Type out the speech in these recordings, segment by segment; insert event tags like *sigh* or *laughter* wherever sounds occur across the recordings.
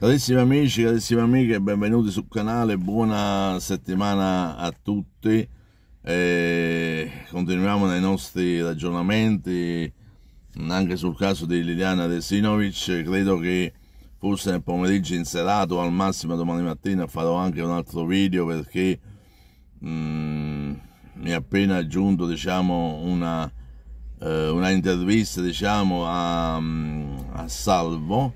Carissimi amici, carissime amiche, benvenuti sul canale, buona settimana a tutti. E continuiamo nei nostri ragionamenti mm, anche sul caso di Liliana Desinovic. Credo che forse nel pomeriggio in serata o al massimo domani mattina farò anche un altro video perché mm, mi è appena aggiunto diciamo, una, eh, una intervista diciamo, a, mm, a Salvo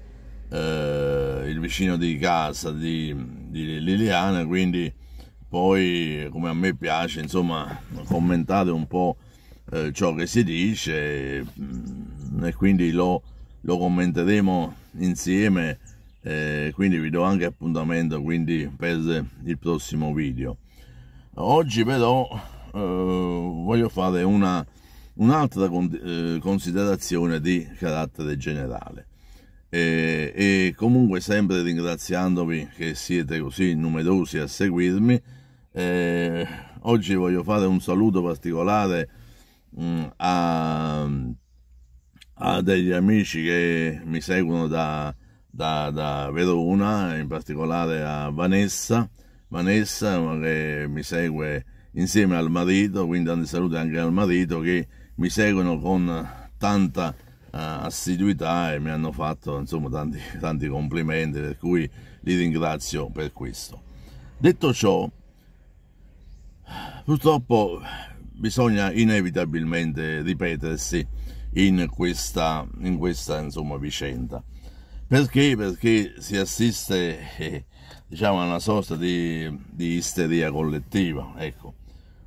eh, il vicino di casa di, di Liliana, quindi poi come a me piace, insomma, commentate un po' eh, ciò che si dice mm, e, quindi lo, lo, commenteremo insieme. Eh, quindi vi do anche appuntamento quindi, per il prossimo video. Oggi però eh, voglio fare una, un'altra eh, considerazione di carattere generale. E, eh, e, comunque sempre ringraziandovi che siete così numerosi a seguirmi e eh, oggi voglio fare un saluto particolare mh, mm, a, a, degli amici che mi seguono da, da, da, Verona in particolare a Vanessa Vanessa che mi segue insieme al marito quindi un saluto anche al marito che mi seguono con tanta assiduità e mi hanno fatto insomma tanti, *laughs* tanti complimenti per cui li ringrazio per questo detto ciò purtroppo bisogna inevitabilmente ripetersi in questa, in questa insomma, vicenda perché? perché si assiste eh, diciamo a una sorta di, di isteria collettiva ecco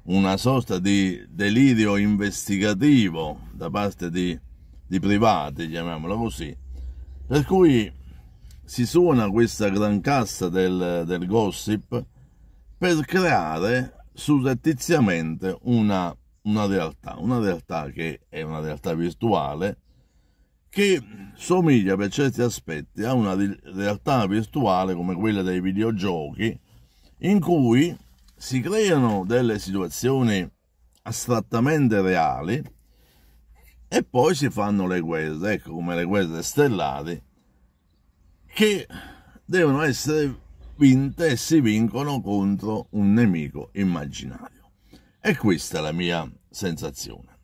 una sorta di delirio investigativo da parte di di privati, chiamiamolo così. Per cui si suona questa gran cassa del, del gossip per creare surrettiziamente una, una realtà, una realtà che è una realtà virtuale, che somiglia per certi aspetti a una realtà virtuale come quella dei videogiochi, in cui si creano delle situazioni astrattamente reali, e poi si fanno le guerre, ecco come le guerre stellari, che devono essere vinte e si vincono contro un nemico immaginario. E questa è la mia sensazione.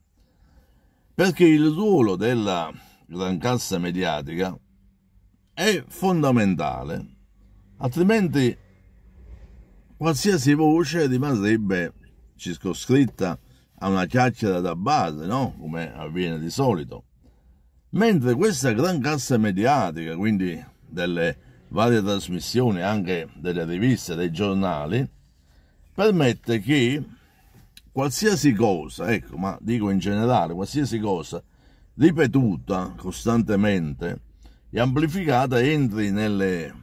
Perché il ruolo della gran cassa mediatica è fondamentale, altrimenti qualsiasi voce rimarrebbe circoscritta a una chiacchiera da base, no? come avviene di solito. Mentre questa gran cassa mediatica, quindi delle varie trasmissioni, anche delle riviste, dei giornali, permette che qualsiasi cosa, ecco, ma dico in generale, qualsiasi cosa ripetuta costantemente e amplificata entri nelle,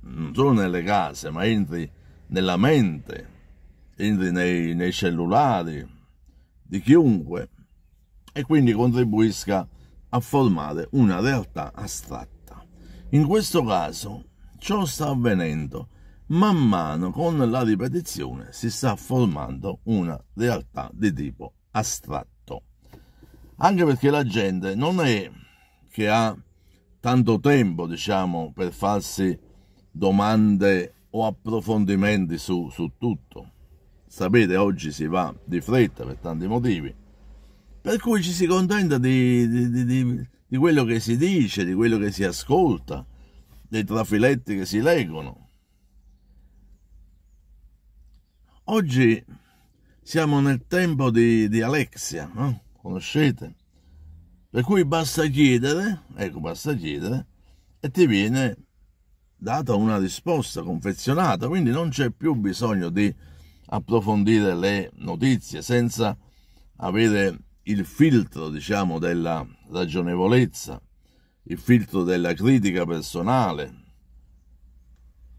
non solo nelle case, ma entri nella mente, entri nei, nei cellulari, di chiunque e quindi contribuisca a formare una realtà astratta. In questo caso ciò sta avvenendo, man mano con la ripetizione si sta formando una realtà di tipo astratto. Anche perché la gente non è che ha tanto tempo, diciamo, per farsi domande o approfondimenti su, su tutto sapete oggi si va di fretta per tanti motivi, per cui ci si contenta di, di, di, di quello che si dice, di quello che si ascolta, dei trafiletti che si leggono. Oggi siamo nel tempo di, di Alexia, no? conoscete? Per cui basta chiedere, ecco basta chiedere, e ti viene data una risposta confezionata, quindi non c'è più bisogno di approfondire le notizie senza avere il filtro, diciamo, della ragionevolezza, il filtro della critica personale.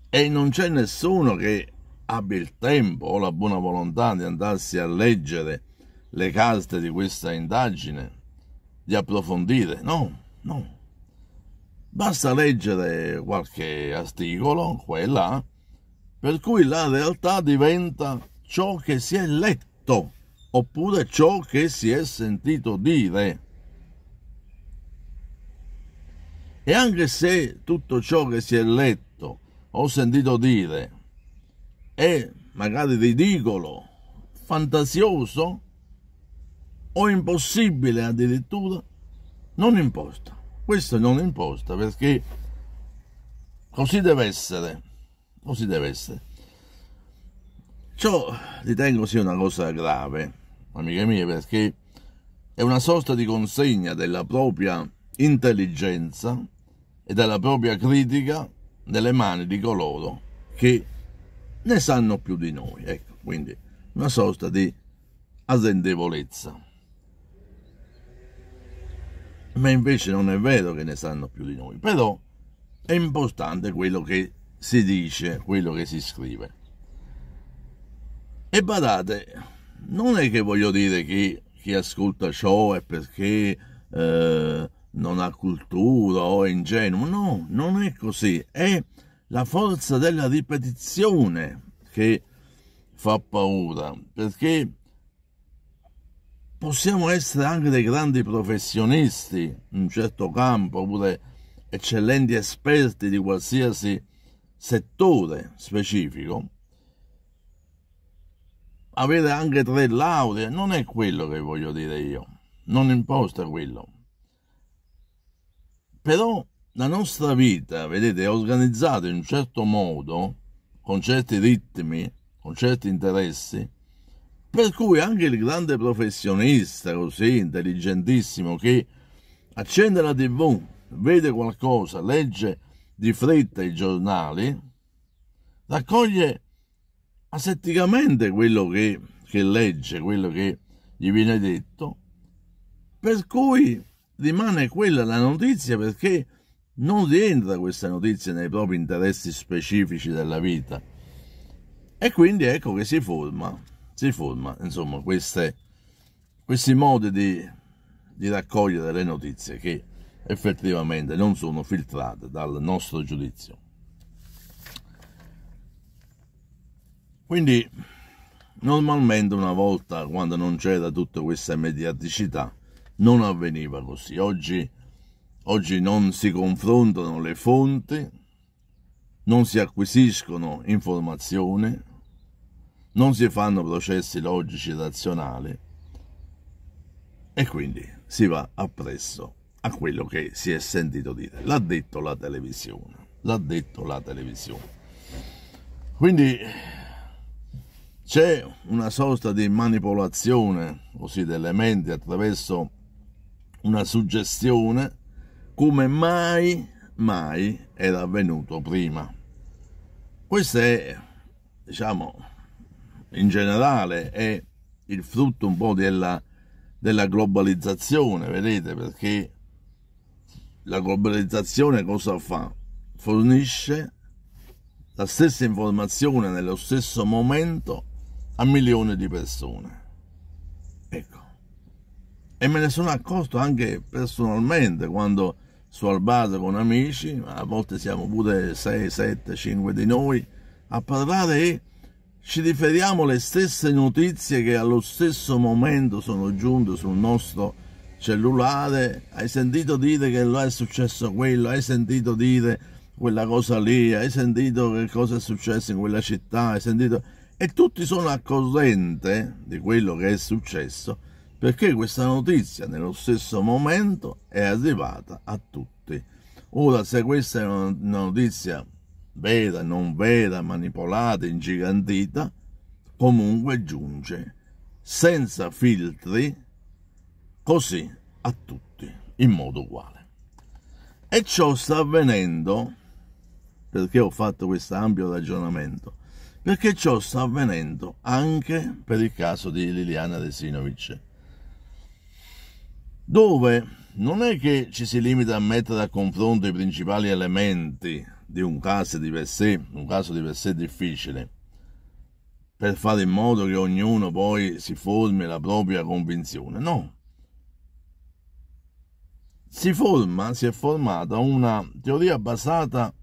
E non c'è nessuno che abbia il tempo o la buona volontà di andarsi a leggere le carte di questa indagine, di approfondire. No, no. Basta leggere qualche articolo qua e là per cui la realtà diventa ciò che si è letto oppure ciò che si è sentito dire. E anche se tutto ciò che si è letto o sentito dire è magari ridicolo, fantasioso o impossibile addirittura, non importa. Questo non importa perché così deve essere così deve essere. Ciò ritengo sia una cosa grave, amiche mie, perché è una sorta di consegna della propria intelligenza e della propria critica nelle mani di coloro che ne sanno più di noi. Ecco, quindi una sorta di azendevolezza. Ma invece non è vero che ne sanno più di noi, però è importante quello che si dice quello che si scrive. E badate, non è che voglio dire che chi ascolta ciò è perché eh, non ha cultura o è ingenuo, no, non è così, è la forza della ripetizione che fa paura, perché possiamo essere anche dei grandi professionisti in un certo campo, oppure eccellenti esperti di qualsiasi settore specifico, avere anche tre lauree non è quello che voglio dire io, non imposta quello. Però la nostra vita, vedete, è organizzata in un certo modo, con certi ritmi, con certi interessi, per cui anche il grande professionista così intelligentissimo che accende la tv, vede qualcosa, legge di fretta i giornali, raccoglie asetticamente quello che, che legge, quello che gli viene detto, per cui rimane quella la notizia perché non rientra questa notizia nei propri interessi specifici della vita. E quindi ecco che si forma, si forma insomma, queste, questi modi di, di raccogliere le notizie che effettivamente non sono filtrate dal nostro giudizio. Quindi normalmente una volta quando non c'era tutta questa mediaticità non avveniva così. Oggi, oggi non si confrontano le fonti, non si acquisiscono informazioni, non si fanno processi logici e razionali e quindi si va appresso a quello che si è sentito dire. L'ha detto la televisione, l'ha detto la televisione. Quindi c'è una sorta di manipolazione così delle menti attraverso una suggestione come mai, mai era avvenuto prima. Questo è, diciamo, in generale è il frutto un po' della, della globalizzazione, vedete, perché la globalizzazione cosa fa? Fornisce la stessa informazione nello stesso momento a milioni di persone. Ecco. E me ne sono accorto anche personalmente quando sto al con amici, a volte siamo pure 6, 7, 5 di noi, a parlare e ci riferiamo le stesse notizie che allo stesso momento sono giunte sul nostro cellulare, hai sentito dire che lo è successo quello, hai sentito dire quella cosa lì, hai sentito che cosa è successo in quella città, hai sentito... E tutti sono a corrente di quello che è successo perché questa notizia nello stesso momento è arrivata a tutti. Ora, se questa è una notizia vera, non vera, manipolata, ingigantita, comunque giunge senza filtri così a tutti, in modo uguale. E ciò sta avvenendo, perché ho fatto questo ampio ragionamento, perché ciò sta avvenendo anche per il caso di Liliana Resinovic, dove non è che ci si limita a mettere a confronto i principali elementi di un caso di per sé, un caso di per sé difficile, per fare in modo che ognuno poi si formi la propria convinzione, no si forma, si è formata una teoria basata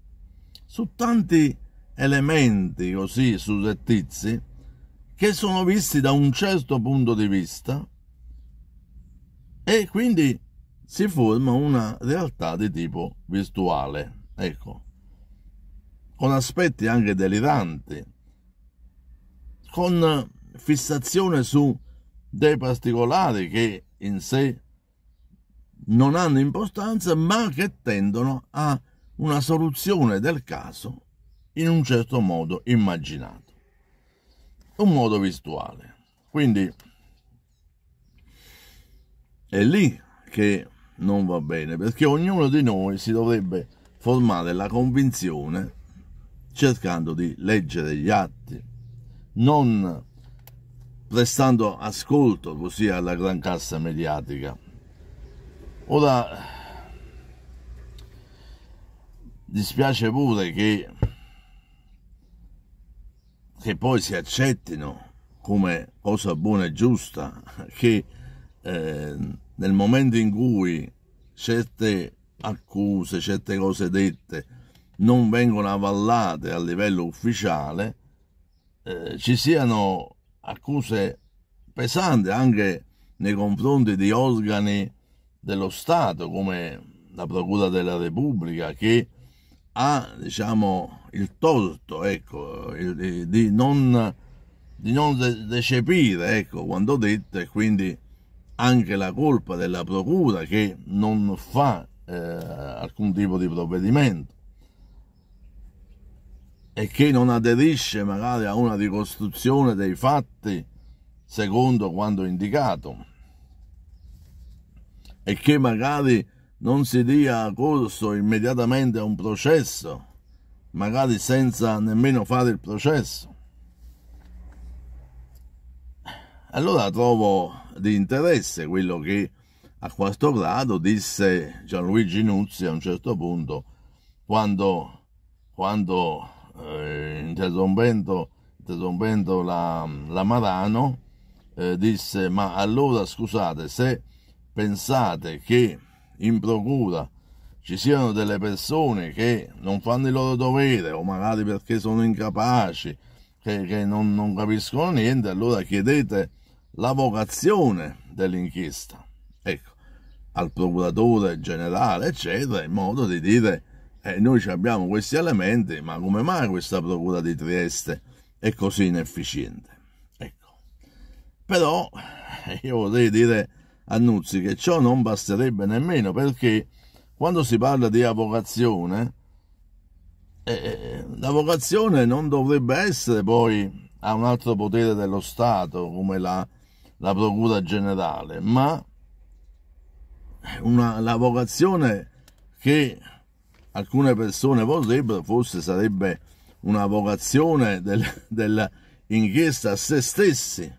su tanti elementi così surrettizi che sono visti da un certo punto di vista e quindi si forma una realtà di tipo virtuale, ecco, con aspetti anche deliranti, con fissazione su dei particolari che in sé non hanno importanza ma che tendono a una soluzione del caso in un certo modo immaginato, un modo virtuale. Quindi è lì che non va bene perché ognuno di noi si dovrebbe formare la convinzione cercando di leggere gli atti, non prestando ascolto così alla gran cassa mediatica Ora dispiace pure che, che poi si accettino come cosa buona e giusta che eh, nel momento in cui certe accuse, certe cose dette non vengono avallate a livello ufficiale, eh, ci siano accuse pesanti anche nei confronti di organi dello Stato come la Procura della Repubblica che ha diciamo, il torto ecco, di non, di non recepire ecco, quanto detto e quindi anche la colpa della Procura che non fa eh, alcun tipo di provvedimento e che non aderisce magari a una ricostruzione dei fatti secondo quanto indicato e che magari non si dia corso immediatamente a un processo, magari senza nemmeno fare il processo. Allora trovo di interesse quello che a questo grado disse Gianluigi Nuzzi a un certo punto quando, quando eh, interrompendo, interrompendo, la, la Marano eh, disse ma allora scusate se pensate che in procura ci siano delle persone che non fanno il loro dovere o magari perché sono incapaci, che, che non, non capiscono niente, allora chiedete la vocazione dell'inchiesta. Ecco, al procuratore generale, eccetera, in modo di dire eh, noi abbiamo questi elementi, ma come mai questa procura di Trieste è così inefficiente? Ecco. Però *laughs* io vorrei dire annunzi che ciò non basterebbe nemmeno perché quando si parla di avocazione, eh, eh la vocazione non dovrebbe essere poi a un altro potere dello Stato come la, la Procura Generale, ma una, la vocazione che alcune persone vorrebbero forse sarebbe una vocazione del, dell'inchiesta a se stessi,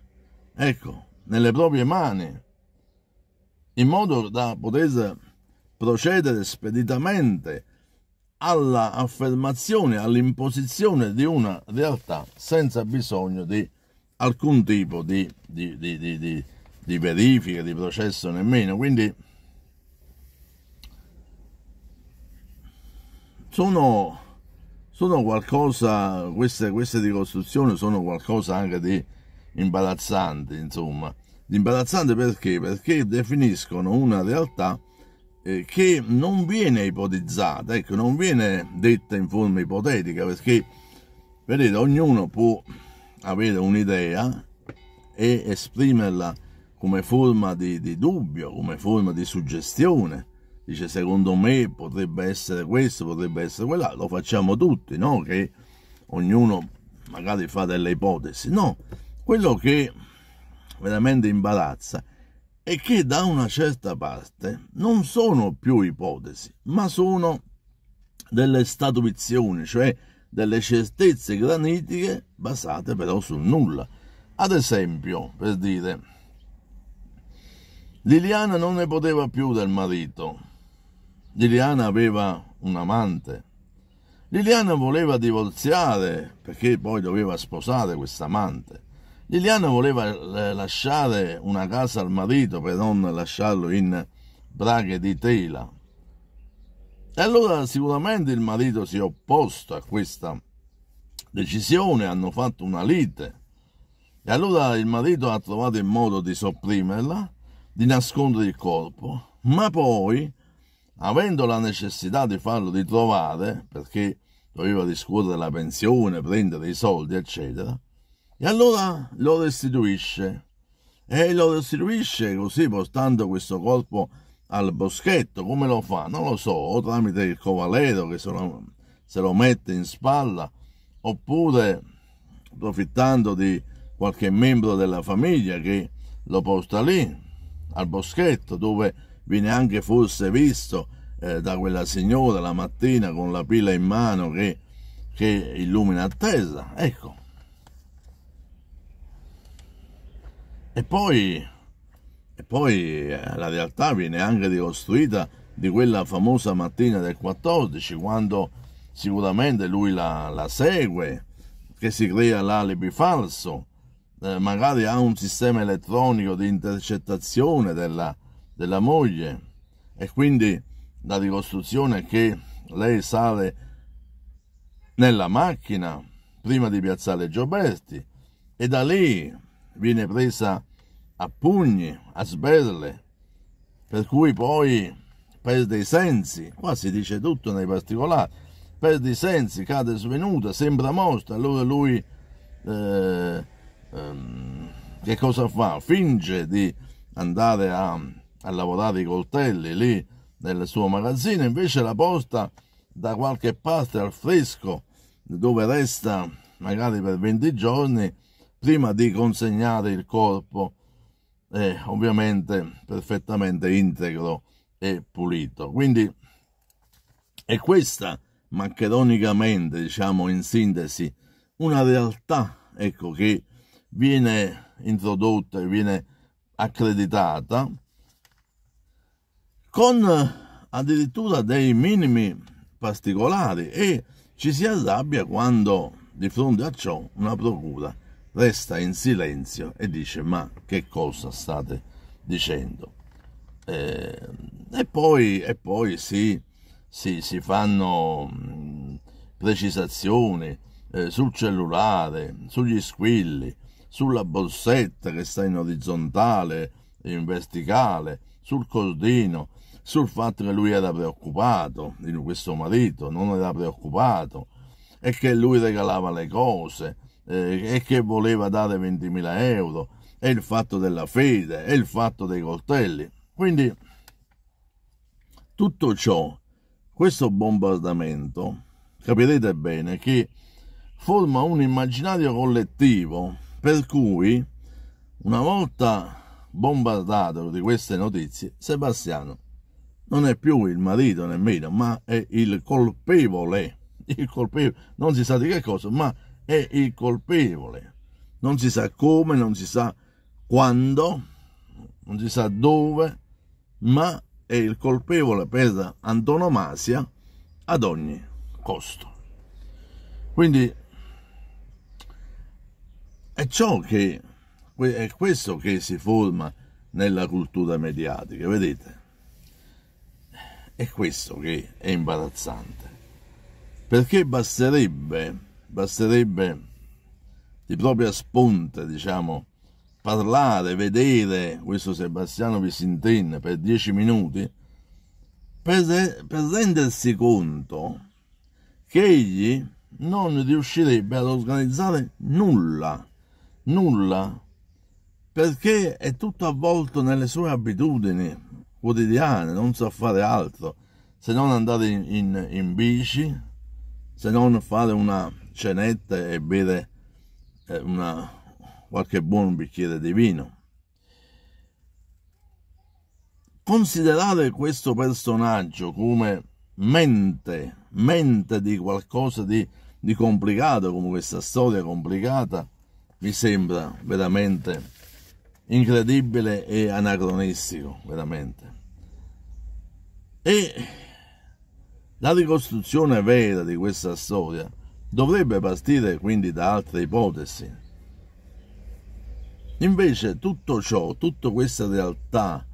ecco, nelle proprie mani in modo da poter procedere speditamente alla affermazione, all'imposizione di una realtà senza bisogno di alcun tipo di, di, di, di verifica, di processo nemmeno. Quindi sono, sono qualcosa, queste, queste ricostruzioni sono qualcosa anche di imbarazzante, insomma. Imbarazzante perché? Perché definiscono una realtà eh, che non viene ipotizzata, ecco, non viene detta in forma ipotetica, perché vedete, ognuno può avere un'idea e esprimerla come forma di, di, dubbio, come forma di suggestione. Dice, secondo me potrebbe essere questo, potrebbe essere quella, lo facciamo tutti, no? Che ognuno magari fa delle ipotesi. No, quello che veramente imbarazza è che da una certa parte non sono più ipotesi, ma sono delle statuizioni, cioè delle certezze granitiche basate però sul nulla. Ad esempio, per dire, Liliana non ne poteva più del marito. Liliana aveva un amante. Liliana voleva divorziare perché poi doveva sposare quest'amante. Liliana voleva eh, lasciare una casa al marito per non lasciarlo in braghe di tela. E allora sicuramente il marito si è opposto a questa decisione, hanno fatto una lite. E allora il marito ha trovato il modo di sopprimerla, di nascondere il corpo, ma poi, avendo la necessità di farlo ritrovare, perché doveva riscuotere la pensione, prendere i soldi, eccetera, e allora lo restituisce. E lo restituisce così, portando questo colpo al boschetto. Come lo fa? Non lo so, o tramite il covalero che se lo, se lo mette in spalla, oppure approfittando di qualche membro della famiglia che lo porta lì, al boschetto, dove viene anche forse visto eh, da quella signora la mattina con la pila in mano che, che illumina attesa. Ecco, E poi, e poi eh, la realtà viene anche ricostruita di quella famosa mattina del 14, quando sicuramente lui la, la segue, che si crea l'alibi falso, eh, magari ha un sistema elettronico di intercettazione della, della moglie e quindi la ricostruzione che lei sale nella macchina prima di piazzare Gioberti e da lì viene presa a pugni, a sberle, per cui poi perde i sensi, qua si dice tutto nei particolari, perde i sensi, cade svenuta, sembra morta, allora lui eh, ehm, che cosa fa? Finge di andare a, a lavorare i coltelli lì nel suo magazzino, invece la posta da qualche parte al fresco dove resta magari per 20 giorni prima di consegnare il corpo, eh, ovviamente perfettamente integro e pulito. Quindi è questa, maccheronicamente, diciamo in sintesi, una realtà ecco, che viene introdotta e viene accreditata con addirittura dei minimi particolari e ci si arrabbia quando di fronte a ciò una procura resta in silenzio e dice ma che cosa state dicendo? Eh, e, poi, e poi sì, sì, si fanno mm, precisazioni eh, sul cellulare, sugli squilli, sulla borsetta che sta in orizzontale, in verticale, sul cordino, sul fatto che lui era preoccupato, questo marito non era preoccupato, e che lui regalava le cose, eh, e che voleva dare 20.000 euro, è il fatto della fede, è il fatto dei coltelli. Quindi tutto ciò, questo bombardamento, capirete bene che forma un immaginario collettivo per cui una volta bombardato di queste notizie, Sebastiano non è più il marito nemmeno, ma è il colpevole, il colpevole, non si sa di che cosa, ma è il colpevole. Non si sa come, non si sa quando, non si sa dove, ma è il colpevole per antonomasia ad ogni costo. Quindi è ciò che è questo che si forma nella cultura mediatica, vedete? È questo che è imbarazzante. Perché basterebbe basterebbe di propria spunta, diciamo, parlare, vedere questo Sebastiano Visintin per dieci minuti, per, per rendersi conto che egli non riuscirebbe ad organizzare nulla, nulla, perché è tutto avvolto nelle sue abitudini quotidiane, non sa fare altro se non andare in, in, in bici, se non fare una cenetta e bere eh, una, qualche buon bicchiere di vino. Considerare questo personaggio come mente, mente di qualcosa di, di complicato, come questa storia complicata, mi sembra veramente incredibile e anacronistico, veramente. E la ricostruzione vera di questa storia Dovrebbe partire quindi da altre ipotesi. Invece tutto ciò, tutta questa realtà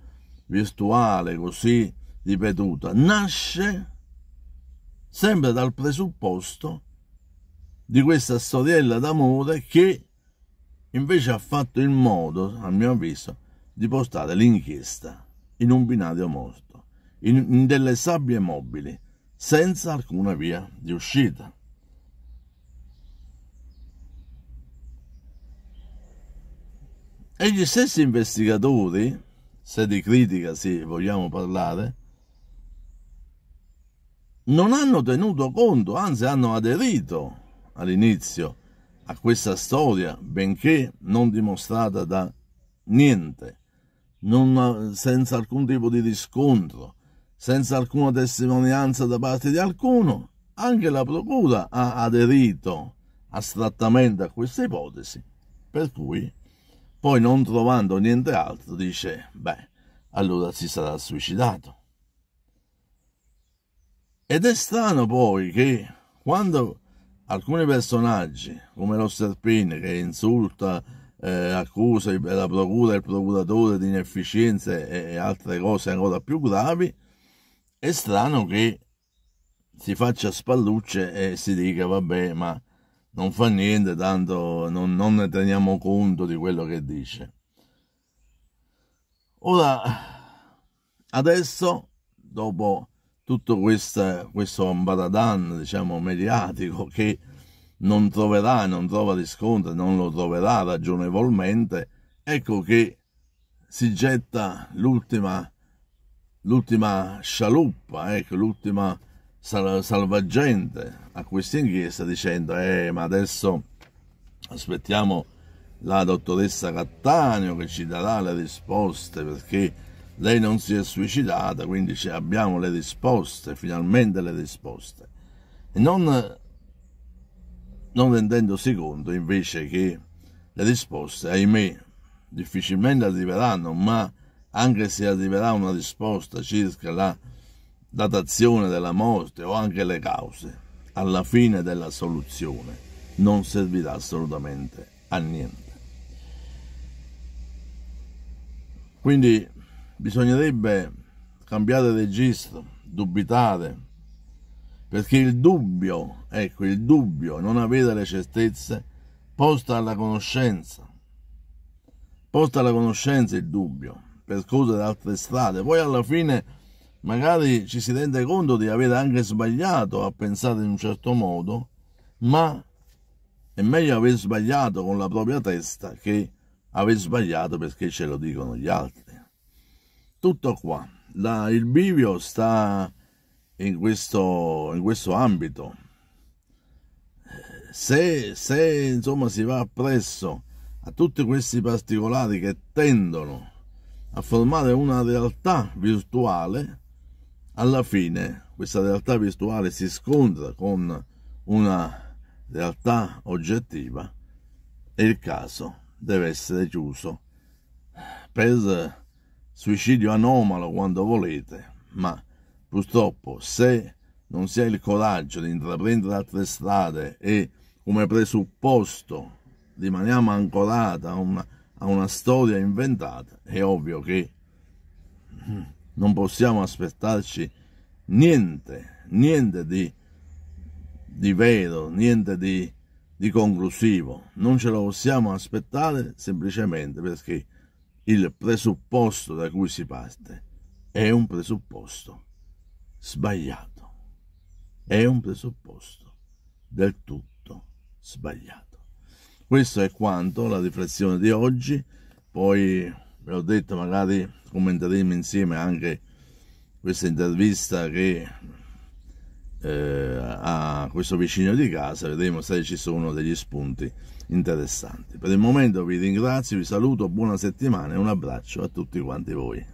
virtuale così ripetuta, nasce sempre dal presupposto di questa storiella d'amore che invece ha fatto il modo, a mio avviso, di portare l'inchiesta in un binario morto, in, in delle sabbie mobili, senza alcuna via di uscita. E gli stessi investigatori, se di critica sì, vogliamo parlare, non hanno tenuto conto, anzi hanno aderito all'inizio a questa storia, benché non dimostrata da niente, non, senza alcun tipo di riscontro, senza alcuna testimonianza da parte di alcuno, anche la Procura ha aderito astrattamente a questa ipotesi, per cui poi, non trovando nient'altro, dice, beh, allora si sarà suicidato. Ed è strano poi che quando alcuni personaggi, come lo Serpine, che insulta, eh, accusa la procura e il procuratore di inefficienze e altre cose ancora più gravi, è strano che si faccia spallucce e si dica, vabbè, ma non fa niente, tanto non, non ne teniamo conto di quello che dice. Ora, adesso, dopo tutto questa, questo ambaradan, diciamo, mediatico che non troverà, non trova riscontro, non lo troverà ragionevolmente, ecco che si getta l'ultima, l'ultima scialuppa, ecco, l'ultima sal- salvagente a questa inchiesta dicendo eh ma adesso aspettiamo la dottoressa Cattaneo che ci darà le risposte perché lei non si è suicidata quindi abbiamo le risposte finalmente le risposte e non, non rendendosi conto invece che le risposte ahimè difficilmente arriveranno ma anche se arriverà una risposta circa la datazione della morte o anche le cause, alla fine della soluzione non servirà assolutamente a niente. Quindi bisognerebbe cambiare registro, dubitare, perché il dubbio, ecco, il dubbio, non avere le certezze, posta alla conoscenza, posta alla conoscenza il dubbio, percorrere altre strade, poi alla fine magari ci si rende conto di aver anche sbagliato a pensare in un certo modo, ma è meglio aver sbagliato con la propria testa che aver sbagliato perché ce lo dicono gli altri. Tutto qua. La, il bivio sta in questo, in questo ambito. Se, se insomma si va appresso a tutti questi particolari che tendono a formare una realtà virtuale, alla fine questa realtà virtuale si scontra con una realtà oggettiva e il caso deve essere chiuso per suicidio anomalo quando volete, ma purtroppo se non si ha il coraggio di intraprendere altre strade e come presupposto rimaniamo ancorati a una, a una storia inventata, è ovvio che non possiamo aspettarci niente, niente di, di vero, niente di, di conclusivo. Non ce lo possiamo aspettare semplicemente perché il presupposto da cui si parte è un presupposto sbagliato. È un presupposto del tutto sbagliato. Questo è quanto la riflessione di oggi. Poi ve l'ho detto, magari commenteremo insieme anche questa intervista che eh, a questo vicino di casa, vedremo se ci sono degli spunti interessanti. Per il momento vi ringrazio, vi saluto, buona settimana e un abbraccio a tutti quanti voi.